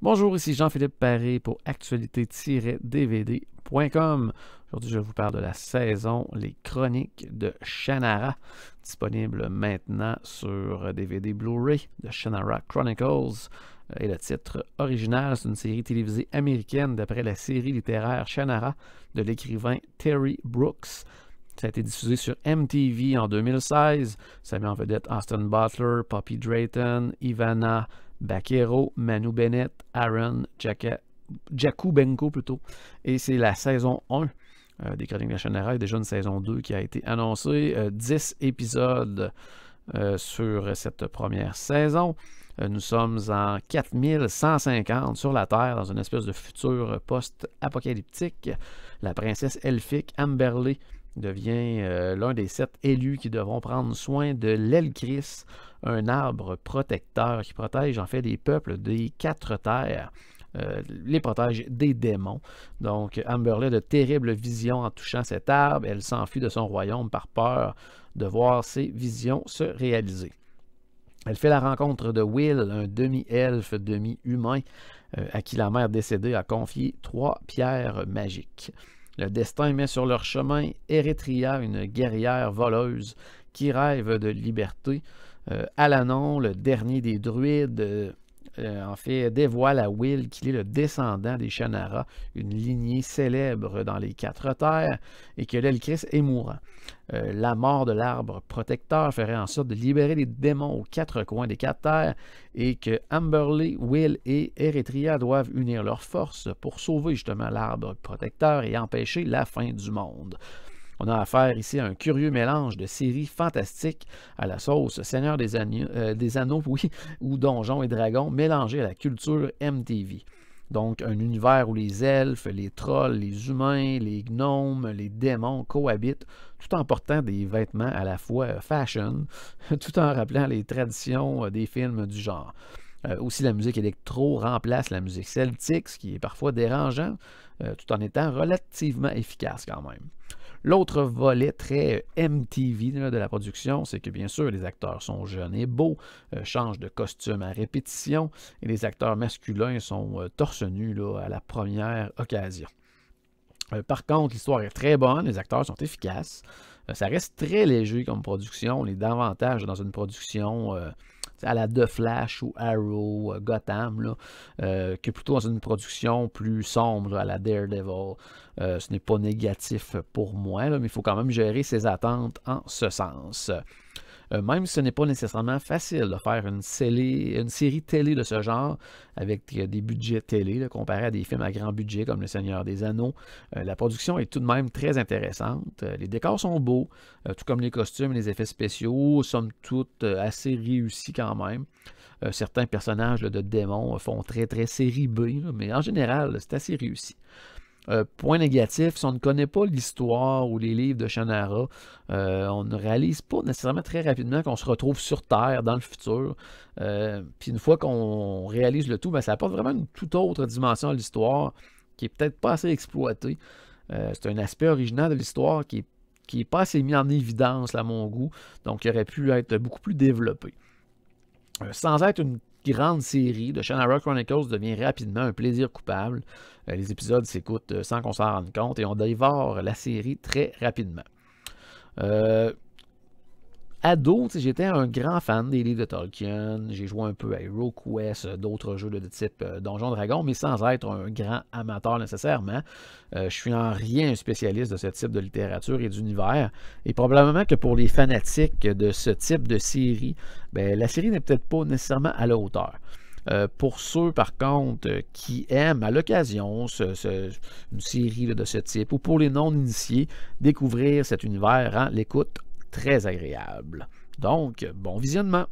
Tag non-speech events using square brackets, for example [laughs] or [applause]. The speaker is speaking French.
Bonjour, ici Jean-Philippe Paré pour actualité-dvd.com. Aujourd'hui, je vous parle de la saison Les Chroniques de Shannara, disponible maintenant sur DVD Blu-ray de Shannara Chronicles. Euh, et le titre original, c'est une série télévisée américaine d'après la série littéraire Shannara de l'écrivain Terry Brooks, ça a été diffusé sur MTV en 2016. Ça met en vedette Austin Butler, Poppy Drayton, Ivana Baquero, Manu Bennett, Aaron, Jacka, Benko plutôt. Et c'est la saison 1 euh, des Chroniques de la Il y a déjà une saison 2 qui a été annoncée. 10 euh, épisodes. Euh, sur cette première saison. Euh, nous sommes en 4150 sur la Terre, dans une espèce de futur post-apocalyptique. La princesse elfique Amberley devient euh, l'un des sept élus qui devront prendre soin de l'Elchris, un arbre protecteur qui protège en fait les peuples des quatre terres. Euh, les protège des démons. Donc, Amberley a de terribles visions en touchant cet arbre. Elle s'enfuit de son royaume par peur de voir ses visions se réaliser. Elle fait la rencontre de Will, un demi-elfe, demi-humain, euh, à qui la mère décédée a confié trois pierres magiques. Le destin met sur leur chemin Eretria, une guerrière voleuse qui rêve de liberté. Euh, Alanon, le dernier des druides, euh, en fait, dévoile à Will qu'il est le descendant des Shannara, une lignée célèbre dans les quatre terres, et que l'Elchris est mourant. Euh, la mort de l'arbre protecteur ferait en sorte de libérer les démons aux quatre coins des quatre terres, et que Amberley, Will et Eretria doivent unir leurs forces pour sauver justement l'arbre protecteur et empêcher la fin du monde. On a affaire ici à un curieux mélange de séries fantastiques à la sauce Seigneur des, euh, Anneaux, [laughs] oui, ou Donjons et Dragons, mélangé à la culture MTV. Donc, un univers où les elfes, les trolls, les humains, les gnomes, les démons cohabitent, tout en portant des vêtements à la fois fashion, [laughs] tout en rappelant les traditions euh, des films du genre. Euh, aussi, la musique électro remplace la musique celtique, ce qui est parfois dérangeant, tout en étant relativement efficace quand même. L'autre volet très euh, MTV de la production, c'est que bien sûr, les acteurs sont jeunes et beaux, euh, changent de costume à répétition, et les acteurs masculins sont euh, torse nus à la première occasion. par contre, l'histoire est très bonne, les acteurs sont efficaces. ça reste très léger comme production, on est davantage dans une production à la The Flash ou Arrow, euh, Gotham, euh, qui est plutôt dans une production plus sombre à la Daredevil. Euh, ce n'est pas négatif pour moi, mais il faut quand même gérer ses attentes en ce sens. Euh, même si ce n'est pas nécessairement facile de faire une, série télé de ce genre, avec euh, des budgets télé, comparé à des films à grand budget comme Le Seigneur des Anneaux, euh, la production est tout de même très intéressante. les décors sont beaux, tout comme les costumes et les effets spéciaux, somme toute assez réussis quand même. certains personnages de démons font très très série B, mais en général, c'est assez réussi. Euh, point négatif, si on ne connaît pas l'histoire ou les livres de Shannara, euh, on ne réalise pas nécessairement très rapidement qu'on se retrouve sur Terre dans le futur. Euh, puis une fois qu'on réalise le tout, ben, ça apporte vraiment une toute autre dimension à l'histoire qui est peut-être pas assez exploitée. c'est un aspect original de l'histoire qui n'est qui est pas assez mis en évidence, à mon goût, donc qui aurait pu être beaucoup plus développé. sans être une grande série, The Shannara Chronicles devient rapidement un plaisir coupable. Euh, les épisodes s'écoutent euh, sans qu'on s'en rende compte et on dévore la série très rapidement. Euh, d'autres, j'étais un grand fan des livres de Tolkien. J'ai joué un peu à Quest, euh, d'autres jeux de type euh, Donjon Dragon, mais sans être un grand amateur nécessairement. Euh, je suis en rien un spécialiste de ce type de littérature et d'univers. Et probablement que pour les fanatiques de ce type de série, ben, la série n'est peut-être pas nécessairement à la hauteur. Euh, pour ceux, par contre, qui aiment à l'occasion ce, une série de ce type, ou pour les non-initiés, découvrir cet univers rend l'écoute très agréable. Donc, bon visionnement.